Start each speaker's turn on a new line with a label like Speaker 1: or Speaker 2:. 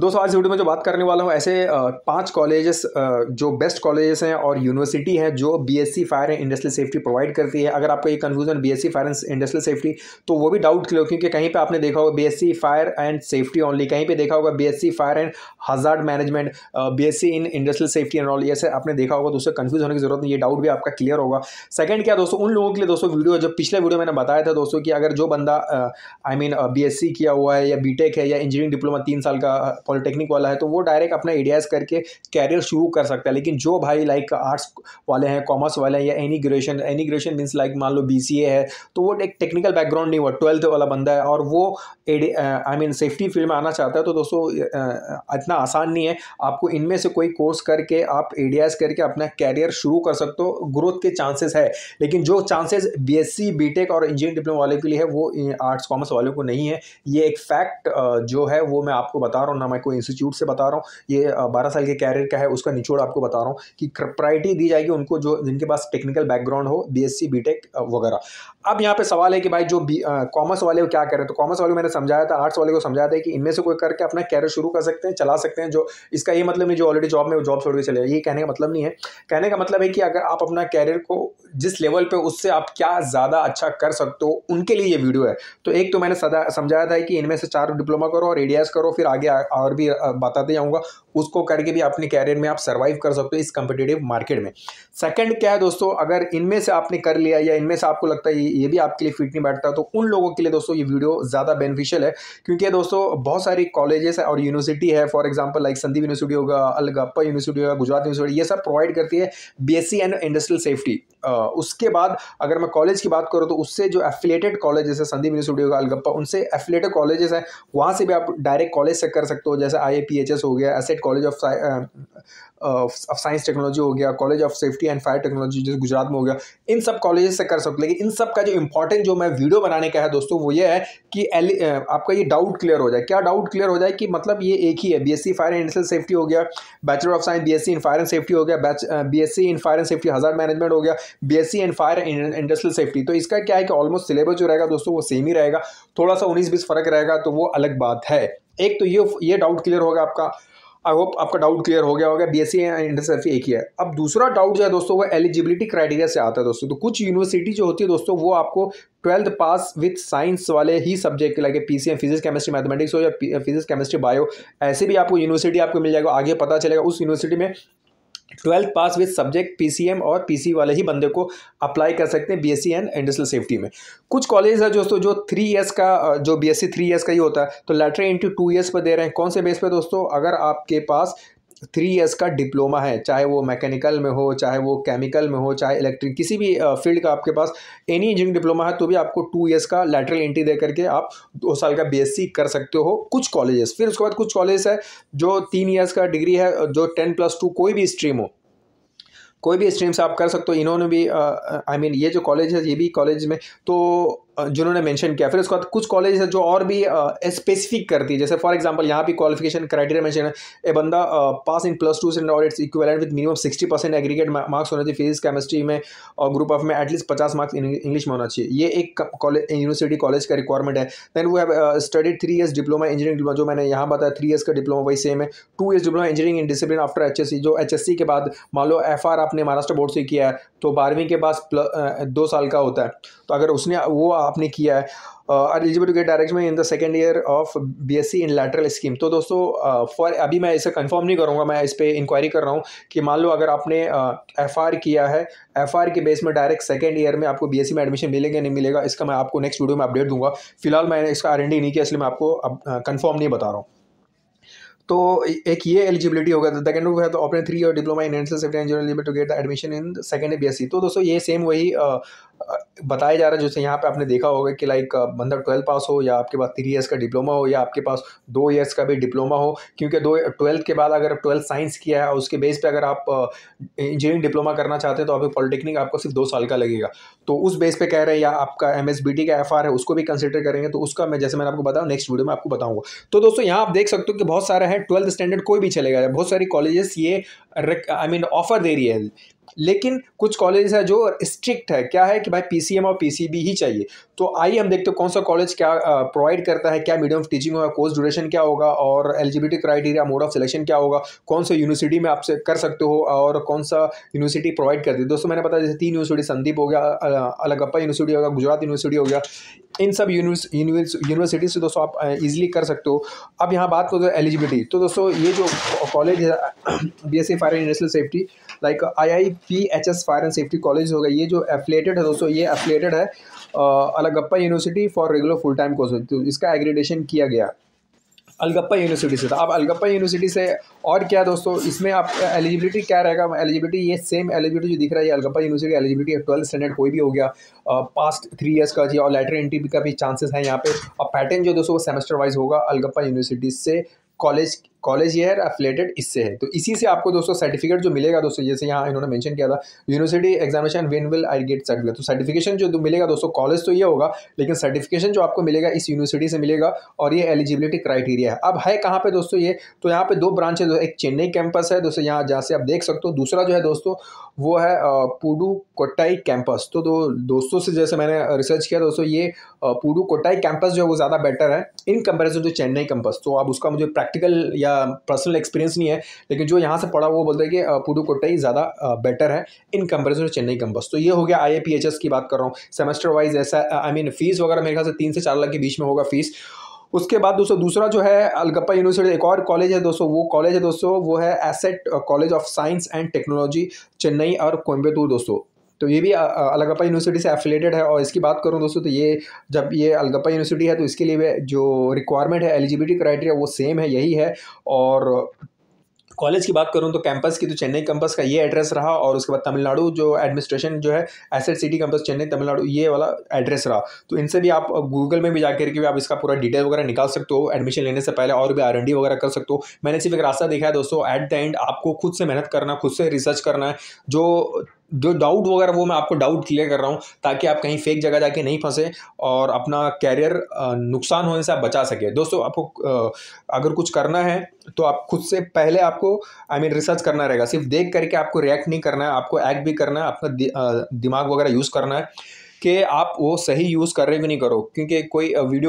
Speaker 1: दोस्तों आज वीडियो में जो बात करने वाला हूँ ऐसे पांच कॉलेजेस जो बेस्ट कॉलेजेस हैं और यूनिवर्सिटी हैं जो BSc fire and industrial safety provide करती है अगर आपको ये confusion BSc fire and industrial safety तो वो भी डाउट क्लियर क्योंकि कहीं पे आपने देखा होगा C fire and safety only कहीं पर देखा होगा C fire and hazard management BSc in industrial safety and all ऐसे आपने देखा होगा तो उससे कन्फ्यूज होने की जरूरत नहीं ये डाउट भी आपका क्लियर होगा सेकंड क्या दोस्तों उन लोगों के लिए दोस्तों वीडियो जो पिछले वीडियो मैंने बताया था दोस्तों की अगर जो बंदा आई मीन बी किया हुआ है या बी है या इंजीनियरिंग डिप्लोमा तीन साल का पॉलिटेक्निक वाला है तो वो डायरेक्ट अपना आइडियाज़ करके कैरियर शुरू कर सकता है लेकिन जो भाई लाइक आर्ट्स वाले हैं कॉमर्स वाले हैं या any graduation any graduation means like मान लो बी है तो वो एक टेक्निकल बैकग्राउंड नहीं हुआ ट्वेल्थ वाला बंदा है और वो आई मीन सेफ्टी फील्ड में आना चाहता है तो दोस्तों इतना आसान नहीं है आपको इनमें से कोई कोर्स करके आप आइडियाज़ करके अपना कैरियर शुरू कर सकते हो ग्रोथ के चांसेस है लेकिन जो चांसेस बीएससी बीटेक और इंजीनियरिंग डिप्लोमा वाले के लिए है वो आर्ट्स कॉमर्स वालों को नहीं है ये एक फैक्ट जो है वो मैं आपको बता रहा हूँ ना मैं कोई इंस्टीट्यूट से बता रहा हूँ ये बारह साल के कैरियर का है उसका निचोड़ आपको बता रहा हूँ कि प्रायरिटी दी जाएगी उनको जो जिनके पास टेक्निकल बैकग्राउंड हो बी एस वगैरह अब यहाँ पे सवाल है कि भाई जो कॉमर्स वाले वो क्या करें तो कॉमर्स वाले को मैंने समझाया था आर्ट्स वाले को समझाया था कि इनमें से कोई करके अपना कैरियर शुरू कर सकते हैं चला सकते हैं जो इसका ये मतलब नहीं जो ऑलरेडी जॉब में वो जॉब छोड़ के चले ये कहने का मतलब नहीं है कहने का मतलब है कि अगर आप अपना कैरियर को जिस लेवल पर उससे आप क्या ज़्यादा अच्छा कर सकते हो उनके लिए ये वीडियो है तो एक तो मैंने समझाया था कि इनमें से चार डिप्लोमा करो और ए करो फिर आगे और भी बताते जाऊँगा उसको करके भी अपने कैरियर में आप सर्वाइव कर सकते हो इस कम्पिटेटिव मार्केट में सेकेंड क्या है दोस्तों अगर इनमें से आपने कर लिया या इनमें से आपको लगता है ये भी आपके लिए फिट नहीं बैठता तो उन लोगों के लिए दोस्तों ये वीडियो ज़्यादा बेनिफिशियल है क्योंकि दोस्तों बहुत सारी कॉलेजेस और यूनिवर्सिटी है for example like Sandeep university होगा अलगप्पा यूनिवर्सिटी होगा गुजरात यूनिवर्सिटी ये सब प्रोवाइड करती है बी एंड इंडस्ट्रियल सेफ्टी उसके बाद अगर मैं कॉलेज की बात करूँ तो उससे जो एफिलेटेड कॉलेजेस है संदीप यूनिवर्सिटी होगा अलगप्पा उनसे एफिलेटेड कॉलेजेस हैं वहाँ से भी आप डायरेक्ट कॉलेज से कर सकते हो जैसे आई हो गया ASET college of of science technology हो गया college of safety and fire technology जैसे गुजरात में हो गया इन सब कॉलेज से कर सकते लेकिन इन सब का जो इंपॉर्टेंट जो मैं वीडियो बनाने का है दोस्तों वो ये है कि एल uh, आपका ये डाउट क्लियर हो जाए क्या डाउट क्लियर हो जाए कि मतलब ये एक ही है B fire and industrial safety हो गया bachelor of science B in fire and safety हो गया batch in fire and safety hazard management हो गया BSc in fire industrial safety तो इसका क्या है कि ऑलमोस्ट सिलेबस जो रहेगा दोस्तों वो सेम ही रहेगा थोड़ा सा उन्नीस बीस फर्क रहेगा तो वो अलग बात है एक तो ये ये डाउट क्लियर होगा आपका आई होप आपका डाउट क्लियर हो गया होगा बीएससी एंड एफ एक ही है अब दूसरा डाउट जो है दोस्तों वो एलिजिबिलिटी क्राइटेरिया से आता है दोस्तों तो कुछ यूनिवर्सिटी जो होती है दोस्तों वो आपको ट्वेल्थ पास विथ साइंस वाले ही सब्जेक्ट लगे P C physics chemistry mathematics हो या फिजिक्स केमिस्ट्री बायो ऐसे भी आपको यूनिवर्सिटी आपको मिल जाएगा आगे पता चलेगा उस यूनिवर्सिटी में twelfth pass with subject PCM और पीसी वाले ही बंदे को अप्लाई कर सकते हैं बीएससी एंड इंडस्ट्रियल सेफ्टी में कुछ कॉलेज है दोस्तों जो थ्री ईयर्स का जो बीएससी थ्री ईयर्स का ही होता है तो लेटर इंटू टू ईयर्स पर दे रहे हैं कौन से बेस पर दोस्तों अगर आपके पास थ्री इयर्स का डिप्लोमा है चाहे वो मैकेनिकल में हो चाहे वो केमिकल में हो चाहे इलेक्ट्रिक किसी भी फील्ड का आपके पास एनी इंजीनियरिंग डिप्लोमा है तो भी आपको टू इयर्स का लेटरल एंट्री दे करके आप दो साल का बीएससी कर सकते हो कुछ कॉलेजेस फिर उसके बाद कुछ कॉलेज है जो तीन ईयर्स का डिग्री है जो टेन प्लस टू कोई भी स्ट्रीम हो कोई भी स्ट्रीम से आप कर सकते हो इन्होंने भी आई मीन I mean, ये जो कॉलेज है ये भी कॉलेज में तो जिन्होंने मेंशन किया फिर उसके बाद कुछ कॉलेज है जो और भी स्पेसिफिक करती है जैसे फॉर एग्जांपल यहाँ भी क्वालिफिकेशन क्राइटेरिया मेंशन है ए बंदा pass in plus two and say it's equivalent with minimum sixty percent aggregate marks होना चाहिए फिजिक्स केमिस्ट्री में और ग्रुप ऑफ में एटलीस्ट पचास मार्क्स इंग्लिश में होना चाहिए ये एक यूनिवर्सिटी कॉलेज का रिक्वायरमेंट है देन वो have studied three years diploma engineering diploma जो मैंने यहाँ बताया थ्री ईयर्स का डिप्लोमा वही सेम है two years diploma engineering in discipline after H जो एच के बाद मान लो एफ आपने महाराष्ट्र बोर्ड से किया है तो बारहवीं के पास दो साल का होता है तो अगर उसने वो आपने किया है एलिजिबल टू गेट डायरेक्ट में in the second year of B S C in lateral scheme तो दोस्तों फॉर uh, अभी मैं इसे कंफर्म नहीं करूँगा मैं इस पर इंक्वायरी कर रहा हूँ कि मान लो अगर आपने एफ uh, आर किया है एफ आर के बेस में डायरेक्ट सेकेंड ईयर में आपको बी एस सी में एडमिशन मिलेगा नहीं मिलेगा इसका मैं आपको नेक्स्ट वीडियो में अपडेट दूंगा फिलहाल मैंने इसका आर एन डी नहीं किया इसलिए मैं आपको कन्फर्म uh, नहीं बता रहा हूँ तो एक ये एलिजिबिलिटी होगा वो है तो ओपन थ्री और diploma in and safety engineer to get the admission in second B तो दोस्तों ये सेम वही बताया जा रहा है जैसे यहाँ पे आपने देखा होगा कि लाइक बंदा ट्वेल्थ पास हो या आपके पास थ्री ईयर्स का डिप्लोमा हो या आपके पास दो ईयर्स का भी डिप्लोमा हो क्योंकि दो ट्वेल्थ के बाद अगर ट्वेल्थ साइंस किया है और उसके बेस पर अगर आप इंजीनियरिंग डिप्लोमा करना चाहते हैं तो आपकी पॉलिटेक्निक आपको सिर्फ दो साल का लगेगा तो उस बेस पे कह रहे हैं या आपका एम का एफ है उसको भी कंसिडर करेंगे तो उसका मैं जैसे मैंने आपको बताऊँ नेक्स्ट वीडियो में आपको बताऊँगा तो दोस्तों यहाँ आप देख सकते हो कि बहुत सारे हैं है ट्वेल्थ स्टैंडर्ड कोई भी चलेगा बहुत सारी कॉलेजेस ये आई मीन ऑफर दे रही है लेकिन कुछ कॉलेज है जो स्ट्रिक्ट है क्या है कि भाई पीसीएम और पीसीबी ही चाहिए तो आइए हम देखते हैं कौन सा कॉलेज क्या प्रोवाइड करता है क्या मीडियम ऑफ टीचिंग होगा कोर्स ड्यूरेशन क्या होगा और eligibility criteria mode of selection क्या होगा कौन सा यूनिवर्सिटी में आपसे कर सकते हो और कौन सा यूनिवर्सिटी प्रोवाइड करती है दोस्तों मैंने बताया जैसे तीन यूनिवर्सिटी संदीप हो गया अलगप्पा यूनिवर्सिटी होगा गुजरात यूनिवर्सिटी हो गया इन सब यूनिवर्सिटी से दोस्तों आप इजीली कर सकते हो अब यहाँ बात करो एलिजिबिलिटी तो दोस्तों ये जो कॉलेज है B S C fire and industrial safety like I I P H S fire and safety college होगा ये जो एफिलेटेड है दोस्तों ये एफिलेटेड है Alagappa university for regular full time course तो इसका एग्रीडेशन किया गया अलगप्पा यूनिवर्सिटी से था अब अलगप्पा यूनिवर्सिटी से और क्या दोस्तों इसमें आप एलिजिबिलिटी क्या रहेगा एलिजिबिलिटी ये सेम एलिजिबिलिटी जो दिख रहा है Alagappa university eligibility twelfth standard कोई भी हो गया पास्ट थ्री ईयर्स का जी और लेटर एंट्री का भी चांसेस हैं यहाँ पे और पैटर्न जो दोस्तों वो सेमेस्टर वाइज होगा अलगप्पा यूनिवर्सिटी से कॉलेज कॉलेज ये है अफिलेटेड इससे है तो इसी से आपको दोस्तों सर्टिफिकेट जो मिलेगा दोस्तों जैसे यहाँ इन्होंने मेंशन किया था university examination when will I get certificate तो सर्टिफिकेशन जो मिलेगा दोस्तों कॉलेज तो ये होगा लेकिन सर्टिफिकेशन जो आपको मिलेगा इस यूनिवर्सिटी से मिलेगा और ये एलिजिबिलिटी क्राइटेरिया है अब है कहाँ पर दोस्तों ये तो यहाँ पर दो ब्रांच है एक चेन्नई कैंपस है दोस्तों यहाँ जहाँ से आप देख सकते हो दूसरा जो है दोस्तों वो है पुडू कोटाई कैंपस तो दो दोस्तों से जैसे मैंने रिसर्च किया दोस्तों ये पुडू कोटाई कैंपस जो है वो ज़्यादा बेटर है in comparison to Chennai campus तो आप उसका मुझे प्रैक्टिकल या पर्सनल um, एक्सपीरियंस नहीं है लेकिन जो यहाँ से पढ़ा वो बोलते हैं कि uh, पुडुकोट्टई ज़्यादा बेटर uh, है in comparison to Chennai campus तो ये हो गया आई की बात कर रहा हूँ सेमेस्टर वाइज ऐसा आई मीन फीस वगैरह मेरे ख्याल से तीन से चार लाख के बीच में होगा फीस उसके बाद दोस्तों दूसरा जो है अलगप्पा यूनिवर्सिटी एक और कॉलेज है दोस्तों वो कॉलेज है दोस्तों वो है ASET college of science and technology Chennai और कोयम्बेतूर दोस्तों तो ये भी अलगप्पा यूनिवर्सिटी से एफिलेटेड है और इसकी बात करूँ दोस्तों तो ये जब ये अलगप्पा यूनिवर्सिटी है तो इसके लिए जो रिक्वायरमेंट है एलिजिबिलिटी क्राइटेरिया वो सेम है यही है और कॉलेज की बात करूँ तो कैंपस की तो चेन्नई कैंपस का ये एड्रेस रहा और उसके बाद तमिलनाडु जो एडमिनिस्ट्रेशन जो है ASET city campus Chennai Tamil Nadu ये वाला एड्रेस रहा तो इनसे भी आप गूगल में भी जाकर के भी आप इसका पूरा डिटेल वगैरह निकाल सकते हो एडमिशन लेने से पहले और भी आर वगैरह कर सकते हो मैंने सिर्फ एक रास्ता देखा है दोस्तों एट द एंड आपको खुद से मेहनत करना खुद से रिसर्च करना है जो जो डाउट वगैरह वो मैं आपको डाउट क्लियर कर रहा हूँ ताकि आप कहीं फेक जगह जाके नहीं फंसे और अपना कैरियर नुकसान होने से आप बचा सके दोस्तों आपको अगर कुछ करना है तो आप खुद से पहले आपको I I mean mean, research करना रहेगा सिर्फ देख करके आपको रिएक्ट नहीं करना है आपको एक्ट भी करना है अपना दि, दिमाग वगैरह यूज़ करना है कि आप वो सही यूज़ कर रहे कि नहीं करो क्योंकि कोई वीडियो